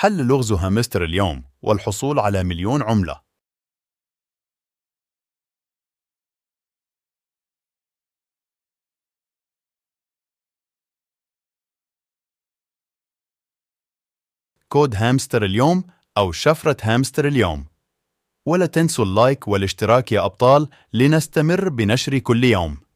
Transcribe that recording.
حل لغز هامستر اليوم والحصول على مليون عملة كود هامستر اليوم أو شفرة هامستر اليوم ولا تنسوا اللايك والاشتراك يا أبطال لنستمر بنشر كل يوم